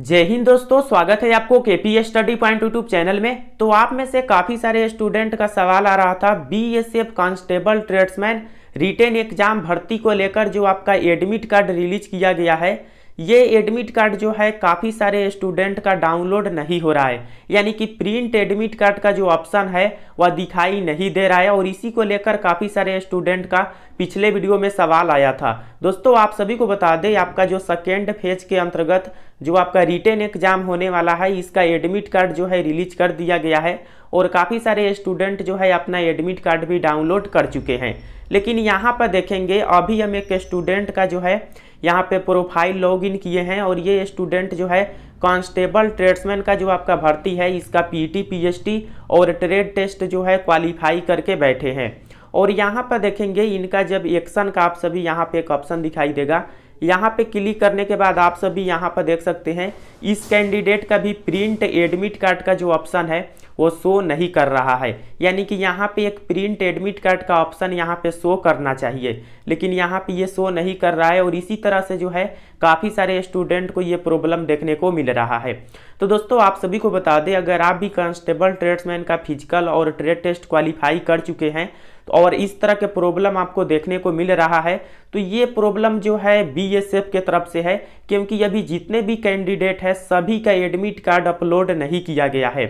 जय हिंद दोस्तों स्वागत है आपको K P study point YouTube channel में तो आप में से काफ़ी सारे स्टूडेंट का सवाल आ रहा था B S F constable tradesman written exam भर्ती को लेकर जो आपका एडमिट कार्ड रिलीज किया गया है ये एडमिट कार्ड जो है काफ़ी सारे स्टूडेंट का डाउनलोड नहीं हो रहा है यानी कि प्रिंट एडमिट कार्ड का जो ऑप्शन है वह दिखाई नहीं दे रहा है और इसी को लेकर काफ़ी सारे स्टूडेंट का पिछले वीडियो में सवाल आया था दोस्तों आप सभी को बता दें आपका जो सेकेंड फेज के अंतर्गत जो आपका रिटर्न एग्जाम होने वाला है इसका एडमिट कार्ड जो है रिलीज कर दिया गया है और काफ़ी सारे स्टूडेंट जो है अपना एडमिट कार्ड भी डाउनलोड कर चुके हैं लेकिन यहाँ पर देखेंगे अभी हम एक स्टूडेंट का जो है यहाँ पे प्रोफाइल लॉगिन किए हैं और ये स्टूडेंट जो है कांस्टेबल ट्रेड्समैन का जो आपका भर्ती है इसका पीटी पीएचटी e और ट्रेड टेस्ट जो है क्वालिफाई करके बैठे हैं और यहाँ पर देखेंगे इनका जब एक्शन का आप सभी यहाँ पे एक ऑप्शन दिखाई देगा यहाँ पे क्लिक करने के बाद आप सभी यहाँ पर देख सकते हैं इस कैंडिडेट का भी प्रिंट एडमिट कार्ड का जो ऑप्शन है वो शो नहीं कर रहा है यानी कि यहाँ पे एक प्रिंट एडमिट कार्ड का ऑप्शन यहाँ पे शो करना चाहिए लेकिन यहाँ पे ये शो नहीं कर रहा है और इसी तरह से जो है काफ़ी सारे स्टूडेंट को ये प्रॉब्लम देखने को मिल रहा है तो दोस्तों आप सभी को बता दें अगर आप भी कांस्टेबल ट्रेड्समैन का फिजिकल और ट्रेड टेस्ट क्वालिफाई कर चुके हैं और इस तरह के प्रॉब्लम आपको देखने को मिल रहा है तो ये प्रॉब्लम जो है बी बीएसएफ के तरफ से है क्योंकि अभी जितने भी कैंडिडेट है सभी का एडमिट कार्ड अपलोड नहीं किया गया है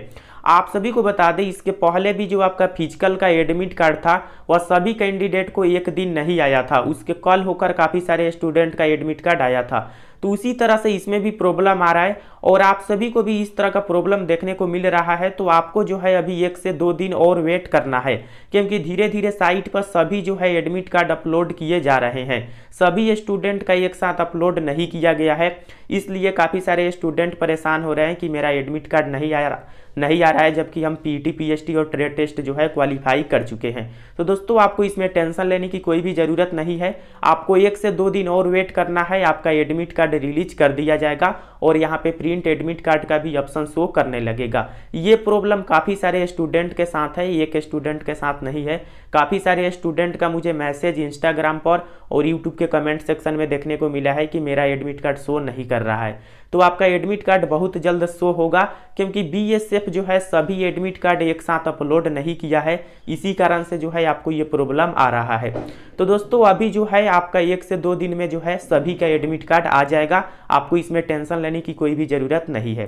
आप सभी को बता दें इसके पहले भी जो आपका फिजिकल का एडमिट कार्ड था वह सभी कैंडिडेट को एक दिन नहीं आया था उसके कल होकर काफ़ी सारे स्टूडेंट का एडमिट कार्ड आया था तो उसी तरह से इसमें भी प्रॉब्लम आ रहा है और आप सभी को भी इस तरह का प्रॉब्लम देखने को मिल रहा है तो आपको जो है अभी एक से दो दिन और वेट करना है क्योंकि धीरे धीरे साइट पर सभी जो है एडमिट कार्ड अपलोड किए जा रहे हैं सभी स्टूडेंट का एक साथ अपलोड नहीं किया गया है इसलिए काफ़ी सारे स्टूडेंट परेशान हो रहे हैं कि मेरा एडमिट कार्ड नहीं आ रहा नहीं आ रहा है जबकि हम पी टी पी और ट्रेड टेस्ट जो है क्वालिफाई कर चुके हैं तो दोस्तों आपको इसमें टेंशन लेने की कोई भी ज़रूरत नहीं है आपको एक से दो दिन और वेट करना है आपका एडमिट कार्ड रिलीज कर दिया जाएगा और यहाँ पे प्रिंट एडमिट कार्ड का भी ऑप्शन शो करने लगेगा ये प्रॉब्लम काफ़ी सारे स्टूडेंट के साथ है एक स्टूडेंट के साथ नहीं है काफ़ी सारे स्टूडेंट का मुझे मैसेज इंस्टाग्राम पर और यूट्यूब के कमेंट सेक्शन में देखने को मिला है कि मेरा एडमिट कार्ड शो नहीं कर रहा है तो आपका एडमिट कार्ड बहुत जल्द शो होगा क्योंकि बी जो है सभी एडमिट कार्ड एक साथ अपलोड नहीं किया है इसी कारण से जो है आपको ये प्रॉब्लम आ रहा है तो दोस्तों अभी जो है आपका एक से दो दिन में जो है सभी का एडमिट कार्ड आ जाएगा आपको इसमें टेंशन लेने करने की कोई भी ज़रूरत नहीं है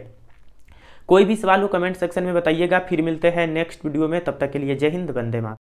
कोई भी सवाल हो कमेंट सेक्शन में बताइएगा फिर मिलते हैं नेक्स्ट वीडियो में तब तक के लिए जय हिंद वंदे मातरम